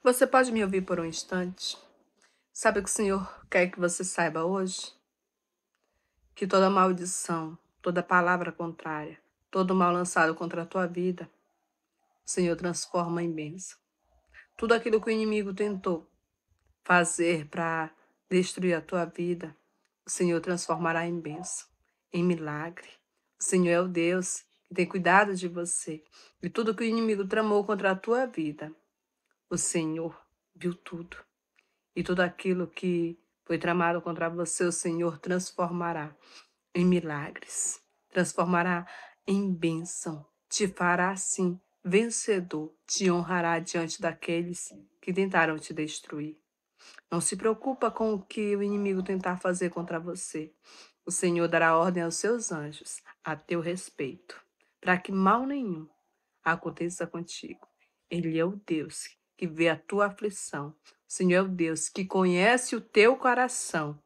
Você pode me ouvir por um instante? Sabe o que o Senhor quer que você saiba hoje? Que toda maldição, toda palavra contrária, todo mal lançado contra a tua vida, o Senhor transforma em bênção. Tudo aquilo que o inimigo tentou fazer para destruir a tua vida, o Senhor transformará em bênção, em milagre. O Senhor é o Deus que tem cuidado de você. E tudo que o inimigo tramou contra a tua vida, o Senhor viu tudo. E tudo aquilo que foi tramado contra você, o Senhor transformará em milagres, transformará em bênção, te fará sim vencedor, te honrará diante daqueles que tentaram te destruir. Não se preocupa com o que o inimigo tentar fazer contra você. O Senhor dará ordem aos seus anjos a teu respeito, para que mal nenhum aconteça contigo. Ele é o Deus que vê a tua aflição. Senhor é Deus, que conhece o teu coração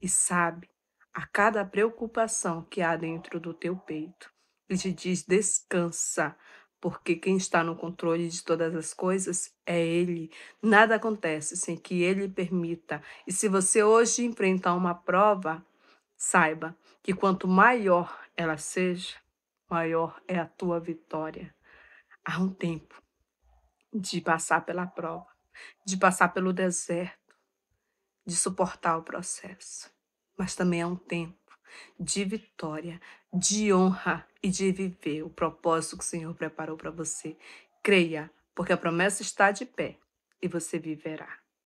e sabe a cada preocupação que há dentro do teu peito. E te diz: descansa, porque quem está no controle de todas as coisas é Ele. Nada acontece sem que Ele permita. E se você hoje enfrentar uma prova, saiba que quanto maior ela seja, maior é a tua vitória. Há um tempo de passar pela prova, de passar pelo deserto, de suportar o processo. Mas também é um tempo de vitória, de honra e de viver o propósito que o Senhor preparou para você. Creia, porque a promessa está de pé e você viverá.